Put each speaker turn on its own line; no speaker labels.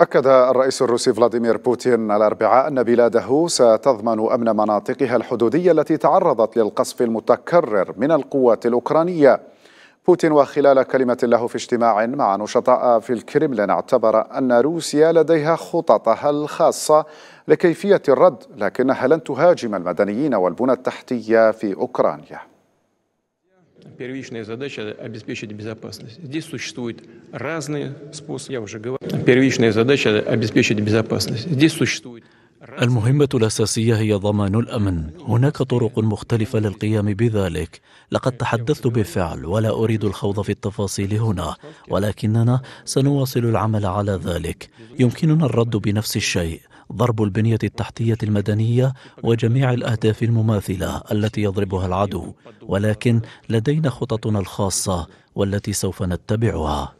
أكد الرئيس الروسي فلاديمير بوتين الأربعاء أن بلاده ستضمن أمن مناطقها الحدودية التي تعرضت للقصف المتكرر من القوات الأوكرانية بوتين وخلال كلمة له في اجتماع مع نشطاء في الكرملين اعتبر أن روسيا لديها خططها الخاصة لكيفية الرد لكنها لن تهاجم المدنيين والبنى التحتية في أوكرانيا
Первичная задача – обеспечить безопасность. Здесь существуют разные способы. Я уже говорил. первичная задача — обеспечить безопасность.
Здесь существует المهمة الأساسية هي ضمان الأمن. هناك طرق مختلفة للقيام بذلك. لقد تحدثت بالفعل ولا أريد الخوض في التفاصيل هنا، ولكننا سنواصل العمل على ذلك. يمكننا الرد بنفس الشيء. ضرب البنية التحتية المدنية وجميع الأهداف المماثلة التي يضربها العدو، ولكن لدينا خططنا الخاصة والتي سوف نتبعها.